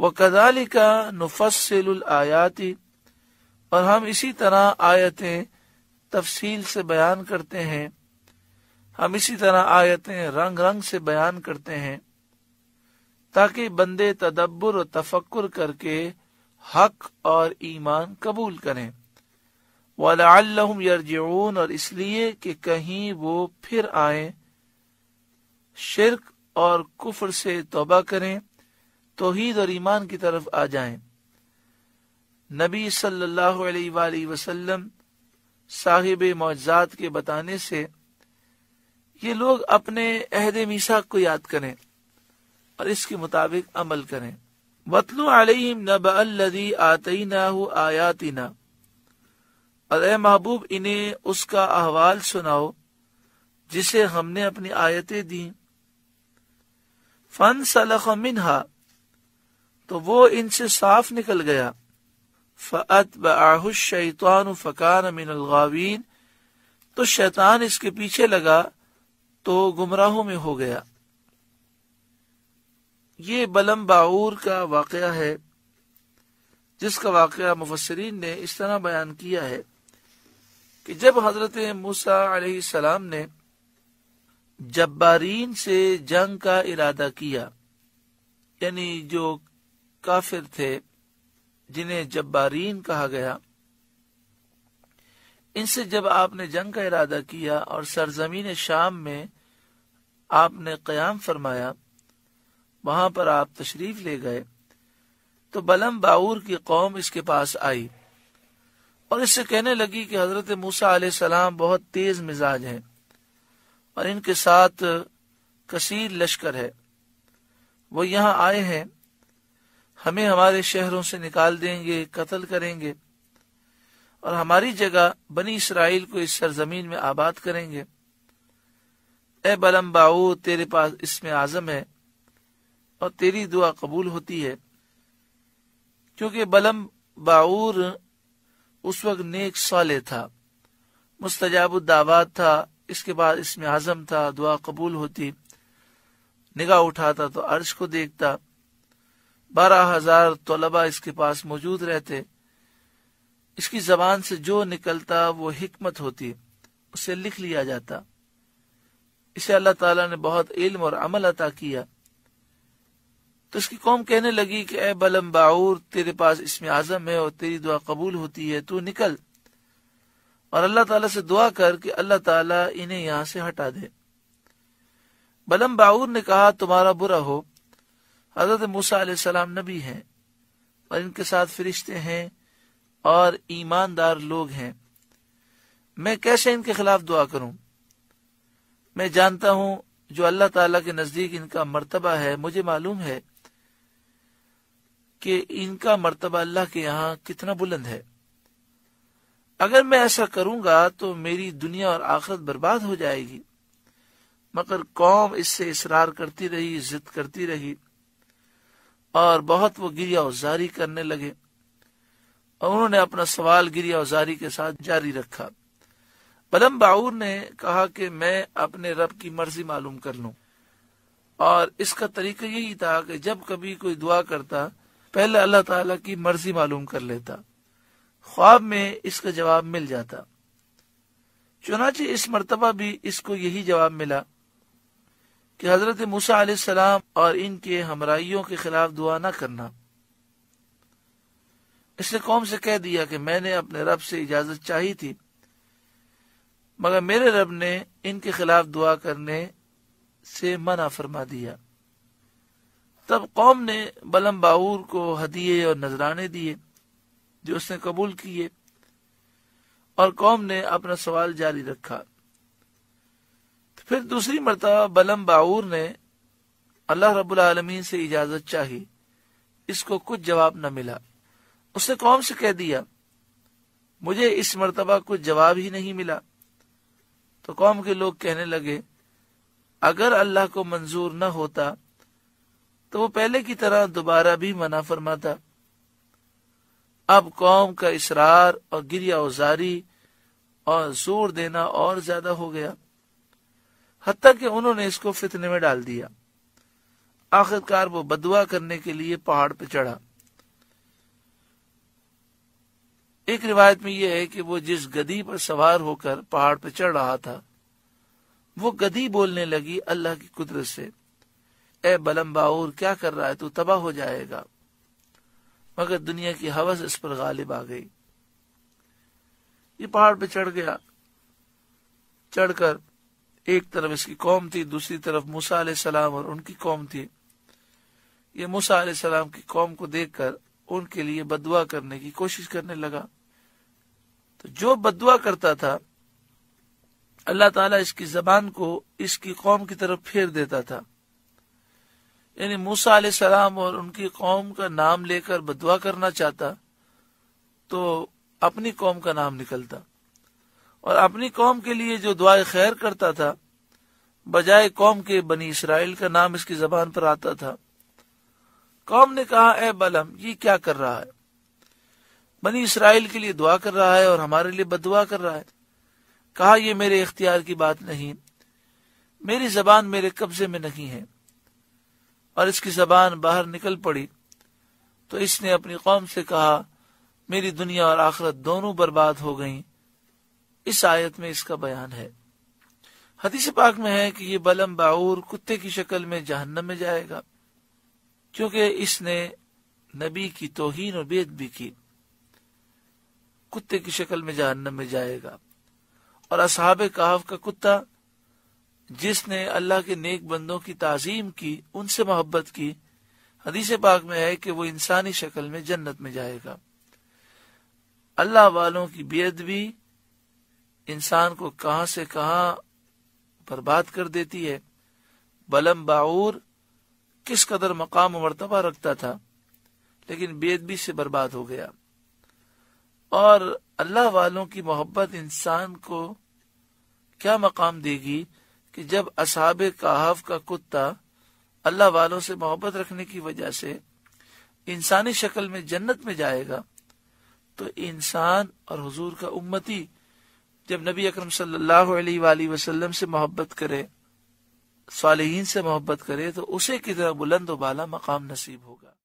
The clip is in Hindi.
व कदाली का नुफसल आयाती और हम इसी तरह आयतें तफसील से बयान करते हैं हम इसी तरह आयतें रंग रंग से बयान करते हैं ताकि बंदे तदब्बर और तफक्र करके हक और ईमान कबूल करें वालम यरजून और इसलिए कि कहीं वो फिर आए शिरक और कुफर से तोबा करें तोहीद और ईमान की तरफ आ जाएं। नबी सल्लल्लाहु अलैहि वसल्लम साहिब मोजात के बताने से ये लोग अपने अहद मीसाक को याद करें और इसके मुताबिक अमल करें वतलु अलैहिम नबअल्लज़ी आतैनाहु आयातिना और ए महबूब इन्हें उसका अहवाल सुनाओ जिसे हमने अपनी आयतें दी फन सलख मिनहा तो वो इनसे साफ निकल गया फ़त बहुश शैतान फ़कान अलगावीन तो शैतान इसके पीछे लगा तो गुमराहों में हो गया ये बलम बाऊर का वाक़ है जिसका वाक़ मुफसरीन ने इस तरह बयान किया है कि जब हजरत मूसा सलाम ने जब्बारीन से जंग का इरादा किया यानी जो काफिर थे जिन्हें जब्बारीन कहा गया इनसे जब आपने जंग का इरादा किया और सरजमीन शाम में आपने क्याम फरमाया वहां पर आप तशरीफ ले गए तो बलम बाऊर की कौम इसके पास आई और इससे कहने लगी कि हजरत मूसा सलाम बहुत तेज मिजाज है और इनके साथ कसीर लश्कर है वो यहाँ आए हैं हमें हमारे शहरों से निकाल देंगे कत्ल करेंगे और हमारी जगह बनी इसराइल को इस सरजमीन में आबाद करेंगे ए बलम बाऊ तेरे पास इसमें आजम है और तेरी दुआ कबूल होती है क्योंकि बलम बाऊर उस वक्त नेक साले था मुस्तजाब था इसके बाद इसमें आजम था दुआ कबूल होती निगाह उठाता तो अर्श को देखता बारह हजार तलबा इसके पास मौजूद रहते इसकी जबान से जो निकलता वो हिकमत होती उसे लिख लिया जाता इसे अल्लाह ताला ने बहुत इल्म और अमल अता किया तो इसकी कौम कहने लगी कि ए बलम बाउर तेरे पास इसमें आजम है और तेरी दुआ कबूल होती है तू निकल और अल्लाह ताला से दुआ कर कि अल्लाह ताला इन्हें यहां से हटा दे बलम बाऊर ने कहा तुम्हारा बुरा हो हजरत मूसा सलाम नबी हैं और इनके साथ फरिश्ते हैं और ईमानदार लोग हैं मैं कैसे इनके खिलाफ दुआ करूं मैं जानता हूं जो अल्लाह ताला के नजदीक इनका मर्तबा है मुझे मालूम है कि इनका मर्तबा अल्लाह के यहां कितना बुलंद है अगर मैं ऐसा करूंगा तो मेरी दुनिया और आखिरत बर्बाद हो जाएगी मगर कौम इससे इसरार करती रही जिद करती रही और बहुत वो गिरिया उजारी करने लगे और उन्होंने अपना सवाल गिरिया उजारी के साथ जारी रखा बदम बाउर ने कहा कि मैं अपने रब की मर्जी मालूम कर लू और इसका तरीका यही था कि जब कभी कोई दुआ करता पहले अल्लाह ताला की मर्जी मालूम कर लेता ख्वाब में इसका जवाब मिल जाता चुनाचे इस मरतबा भी इसको यही जवाब मिला कि हजरत मूसा सलाम और इनके हमराइयों के खिलाफ दुआ न करना इसने कौम से कह दिया कि मैंने अपने रब से इजाजत चाही थी मगर मेरे रब ने इनके खिलाफ दुआ करने से मना फरमा दिया तब कौम ने बलम बाऊर को हदिये और नजराने दिए जो उसने कबूल किए और कौम ने अपना सवाल जारी रखा फिर दूसरी मरतबा बलम बाऊर ने अल्लाह रबालमीन से इजाजत चाही इसको कुछ जवाब न मिला उसने कौम से कह दिया मुझे इस मरतबा कुछ जवाब ही नहीं मिला तो कौम के लोग कहने लगे अगर अल्लाह को मंजूर न होता तो वो पहले की तरह दोबारा भी मना फरमाता अब कौम का इसरार और गिरिया उजारी और जोर देना और ज्यादा हो गया हती कि उन्होंने इसको फितने में डाल दिया आखिरकार वो बदवा करने के लिए पहाड़ पर चढ़ा एक रिवायत में यह है कि वो जिस गदी पर सवार होकर पहाड़ पर चढ़ रहा था वो गदी बोलने लगी अल्लाह की कुदरत से ए बलम बाउर क्या कर रहा है तू तबाह हो जाएगा मगर दुनिया की हवस इस पर गालिब आ गई ये पहाड़ पे चढ़ गया चढ़कर एक तरफ इसकी कौम थी दूसरी तरफ मूसा सलाम और उनकी कौम थी ये मूसा सलाम की कौम को देखकर उनके लिए बदुआ करने की कोशिश करने लगा तो जो बदुआ करता था अल्लाह ताला इसकी जबान को इसकी कौम की तरफ फेर देता था यानी मूसा सलाम और उनकी कौम का नाम लेकर बदुआ करना चाहता तो अपनी कौम का नाम निकलता और अपनी कौम के लिए जो दुआ खैर करता था बजाय कौम के बनी इसराइल का नाम इसकी जबान पर आता था कौम ने कहा ए बलम ये क्या कर रहा है बनी इसराइल के लिए दुआ कर रहा है और हमारे लिए बदुआ कर रहा है कहा यह मेरे इख्तियार की बात नहीं मेरी जबान मेरे कब्जे में नहीं है और इसकी जबान बाहर निकल पड़ी तो इसने अपनी कौम से कहा मेरी दुनिया और आखरत दोनों बर्बाद हो गईं इस आयत में इसका बयान है हदीस पाक में है कि ये बलम बाऊर कुत्ते की शक्ल में जहन्नम में जाएगा क्योंकि इसने नबी की तोहीन और बेद भी की कुत्ते की शक्ल में जहन्नम में जाएगा और असहाब कहाव का कुत्ता जिसने अल्लाह के नेक बंदों की ताजीम की उनसे मोहब्बत की हदीस पाक में है कि वो इंसानी शक्ल में जन्नत में जाएगा अल्लाह वालों की बेदबी इंसान को कहा से कहा बर्बाद कर देती है बलम बाऊर किस कदर मकाम मरतबा रखता था लेकिन बेदबी से बर्बाद हो गया और अल्लाह वालों की मोहब्बत इंसान को क्या मकाम देगी कि जब असाब कहाव का कुत्ता अल्लाह वालों से मोहब्बत रखने की वजह से इंसानी शक्ल में जन्नत में जाएगा तो इंसान और हुजूर का उम्मती जब नबी अकरम सल्लल्लाहु अलैहि वसल्लम से मोहब्बत करे सालहीन से मोहब्बत करे तो उसे की तरह बुलंद वाला मकाम नसीब होगा